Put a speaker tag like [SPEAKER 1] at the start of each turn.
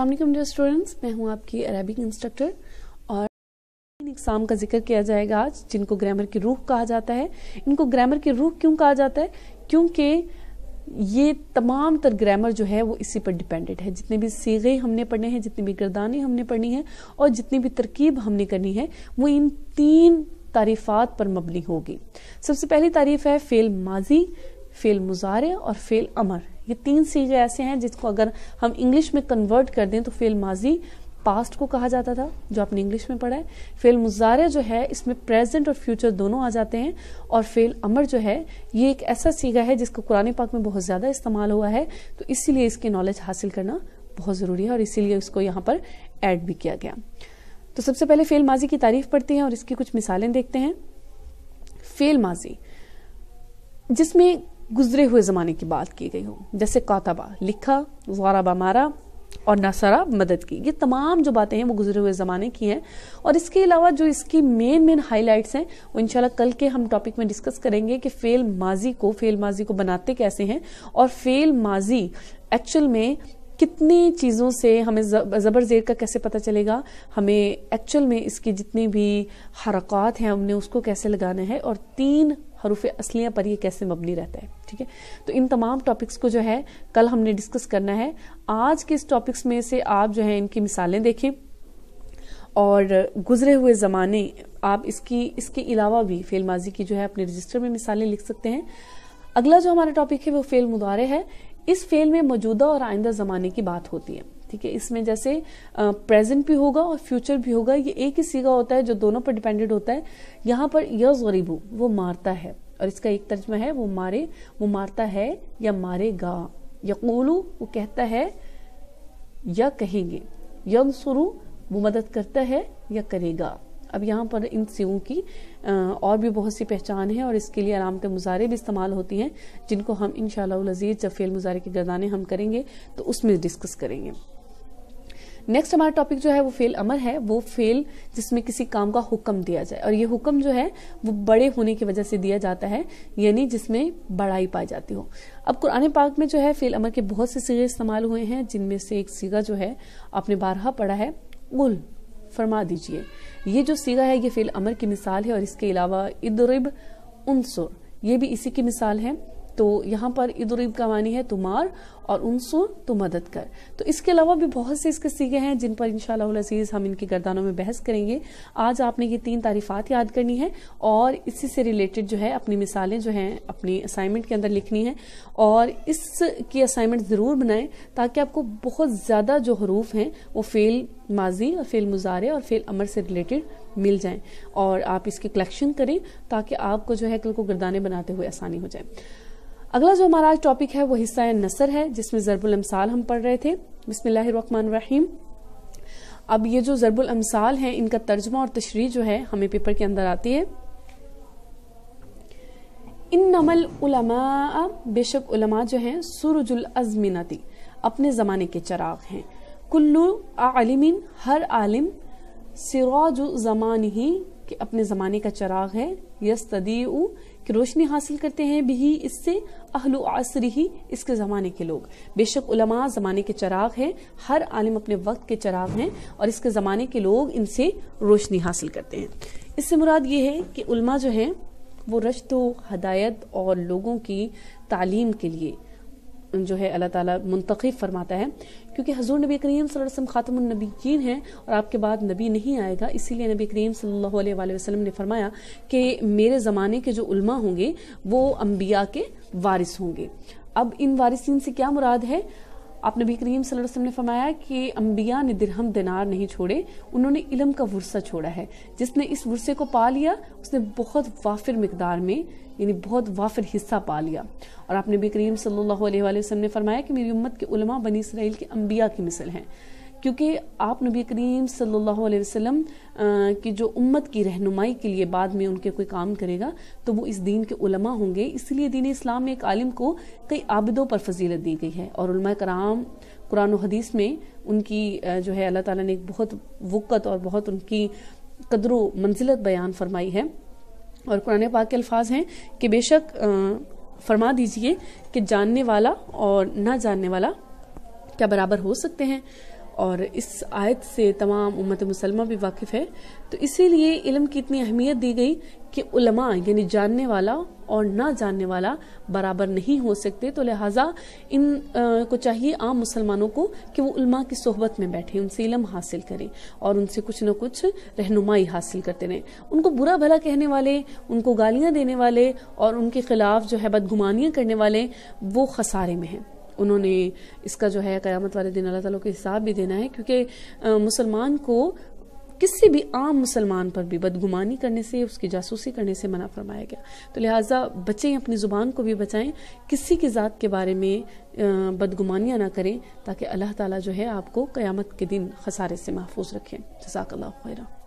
[SPEAKER 1] Aslam dear students मैं हूं आपकी अरबिक इंस्ट्रक्टर और तीन एग्ज़ाम का जिक्र किया जाएगा आज जिनको ग्रामर की रूह कहा जाता है इनको ग्रामर की रूह क्यों कहा जाता है क्योंकि ये तमाम तर ग्रामर जो है वो इसी पर डिपेंडेंट है जितने भी सीगे हमने पढ़ने हैं जितनी भी गिरदानी हमने पढ़नी है और जितनी भी तरकीब हमने करनी है वो इन तीन तारीफात पर मबनी होगी सबसे पहली तारीफ है फेल माजी फेल मुजारे और फेल अमर ये तीन सीगे ऐसे हैं जिसको अगर हम इंग्लिश में कन्वर्ट कर दें तो फेल माजी पास्ट को कहा जाता था जो आपने इंग्लिश में पढ़ा है फेल मुजारे जो है इसमें प्रेजेंट और फ्यूचर दोनों आ जाते हैं और फेल अमर जो है ये एक ऐसा सीगा है जिसको कुरान पाक में बहुत ज़्यादा इस्तेमाल हुआ है तो इसीलिए इसकी नॉलेज हासिल करना बहुत ज़रूरी है और इसीलिए इसको यहाँ पर ऐड भी किया गया तो सबसे पहले फेल माजी की तारीफ पढ़ती है और इसकी कुछ मिसालें देखते हैं फेल माजी जिसमें गुजरे हुए ज़माने की बात की गई हो जैसे कातबा लिखा ज़ाराबा मारा और नासरा मदद की ये तमाम जो बातें हैं वो गुजरे हुए ज़माने की हैं और इसके अलावा जो इसकी मेन मेन हाईलाइट्स हैं वो इनशाला कल के हम टॉपिक में डिस्कस करेंगे कि फेल माजी को फेल माजी को बनाते कैसे हैं और फेल माजी एक्चुअल में कितनी चीज़ों से हमें ज़बर ज़ेर का कैसे पता चलेगा हमें एक्चुअल में इसकी जितनी भी हरकत हैं हमने उसको कैसे लगाना है और तीन हरूफ असलियाँ पर ये कैसे मबनी रहता है ठीक है तो इन तमाम टॉपिक्स को जो है कल हमने डिस्कस करना है आज के इस टॉपिक्स में से आप जो है इनकी मिसालें देखें और गुजरे हुए ज़माने आप इसकी इसके अलावा भी फेल माजी की जो है अपने रजिस्टर में मिसालें लिख सकते हैं अगला जो हमारा टॉपिक है वो फेल मुदारे है इस फेल में मौजूदा और आइंदा ज़माने की बात होती है ठीक है इसमें जैसे प्रेजेंट भी होगा और फ्यूचर भी होगा ये एक ही सीगा होता है जो दोनों पर डिपेंडेंट होता है यहाँ पर यह गरीबू वो मारता है और इसका एक तर्जमा है वो मारे वो मारता है या मारेगा यकोलू वो कहता है या कहेंगे सुरु वो मदद करता है या करेगा अब यहाँ पर इन सीवों की और भी बहुत सी पहचान है और इसके लिए आरामत मुजारे भी इस्तेमाल होती हैं जिनको हम इन शजीज़ जब फेल मुजारे की गर्दाने हम करेंगे तो उसमें डिस्कस करेंगे नेक्स्ट हमारा टॉपिक जो है वो फेल अमर है वो फेल जिसमें किसी काम का हुक्म दिया जाए और ये हुक्म जो है वो बड़े होने की वजह से दिया जाता है यानी जिसमें बड़ाई पाई जाती हो अब कुरान पाक में जो है फेल अमर के बहुत से सीगे इस्तेमाल हुए हैं जिनमें से एक सीगा जो है आपने बारहा पढ़ा है उल फरमा दीजिए ये जो सीगा है ये फेल अमर की मिसाल है और इसके अलावा इदरिब उनसुर ये भी इसी की मिसाल है तो यहाँ पर इदुरीब का मानी है तुमार और उनसुर तो मदद कर तो इसके अलावा भी बहुत से इसके सीखे हैं जिन पर इनशालाजीज हम इनकी गर्दानों में बहस करेंगे आज आपने ये तीन तारीफात याद करनी है और इसी से रिलेटेड जो है अपनी मिसालें जो हैं अपनी असाइनमेंट के अंदर लिखनी है और इसकी असाइनमेंट ज़रूर बनाएं ताकि आपको बहुत ज़्यादा जो हरूफ हैं वो फेल माजी और फेल मुजारे और फेल अमर से रिलेटेड मिल जाए और आप इसकी कलेक्शन करें ताकि आपको जो है कल को गर्दाने बनाते हुए आसानी हो जाए अगला जो हमारा आज टॉपिक है वो हिस्सा है नसर है जिसमें जरबुल अमसाल हम पढ़ रहे थे बिस्मिल्लाहमान रहीम अब ये जो जरबुल अमसाल है इनका तर्जमा और तशरी जो है हमें पेपर के अंदर आती है इन नमल उलमा बेशक उलमा जो है सुरजुल अजमिनती अपने ज़माने के चराग हैं कुल्लू आलिमिन हर आलिम सिराजु ज़मान ही कि अपने ज़माने का चराग है यस्तदी कि रोशनी हासिल करते हैं भी इससे अहलो आसरी ही इसके ज़माने के लोग बेशक उलमा ज़माने के चराग हैं हर आलिम अपने वक्त के चराग हैं और इसके ज़माने के लोग इनसे रोशनी हासिल करते हैं इससे मुराद ये है कि उलमा जो है वो रश्त हदायत और लोगों की तालीम के लिए जो है अल्लाह ताला मुंतखब फरमाता है क्योंकि हजूर नबी करीम वसल्लम ख़ातमनबीन हैं और आपके बाद नबी नहीं आएगा इसीलिए नबी करीम सल्ला वसलम ने फरमाया कि मेरे ज़माने के जो उल्मा होंगे वो अम्बिया के वारिस होंगे अब इन वारिसन से क्या मुराद है आप नबी करीम वसल्लम ने फरमाया कि अम्बिया ने दिरहम दिनार नहीं छोड़े उन्होंने इलम का वर्सा छोड़ा है जिसने इस वर्से को पा लिया उसने बहुत वाफिर मकदार में यानी बहुत वाफिर हिस्सा पा लिया और आप नबी करीम सल्ला वसम ने फरमाया कि मेरी उम्मत के उलमा बनी इसराइल के अम्बिया की मिसल हैं क्योंकि आप नबी करीम सल्लल्लाहु अलैहि वसल्लम की जो उम्मत की रहनुमाई के लिए बाद में उनके कोई काम करेगा तो वो इस दीन के उलमा होंगे इसलिए दीन इस्लाम में एक आलिम को कई आबदों पर फजीलत दी गई है और उलमा कराम कुरान हदीस में उनकी जो है अल्लाह ताला ने एक बहुत वक़्त और बहुत उनकी कदर मंजिलत बयान फरमाई है और कुरान पाक के अल्फाज हैं कि बेशक फरमा दीजिए कि जानने वाला और ना जानने वाला क्या बराबर हो सकते हैं और इस आयत से तमाम उम्मत मुसलमा भी वाकिफ़ है तो इसीलिए इल्म की इतनी अहमियत दी गई कि उलमा यानी जानने वाला और ना जानने वाला बराबर नहीं हो सकते तो लिहाजा इन आ, को चाहिए आम मुसलमानों को कि वो उलमा की सोहबत में बैठे उनसे इलम हासिल करें और उनसे कुछ न कुछ रहनुमाई हासिल करते रहें उनको बुरा भला कहने वाले उनको गालियाँ देने वाले और उनके खिलाफ जो है बदगुमानियाँ करने वाले वो खसारे में हैं उन्होंने इसका जो है क़यामत वाले दिन अल्लाह ताला को हिसाब भी देना है क्योंकि मुसलमान को किसी भी आम मुसलमान पर भी बदगुमानी करने से उसकी जासूसी करने से मना फरमाया गया तो लिहाजा बचें अपनी ज़ुबान को भी बचाएं किसी की ज़ात के बारे में बदगुमानियाँ ना करें ताकि अल्लाह ताला जो है आपको क़यामत के दिन खसारे से महफूज रखें जजाकल्ला खैरा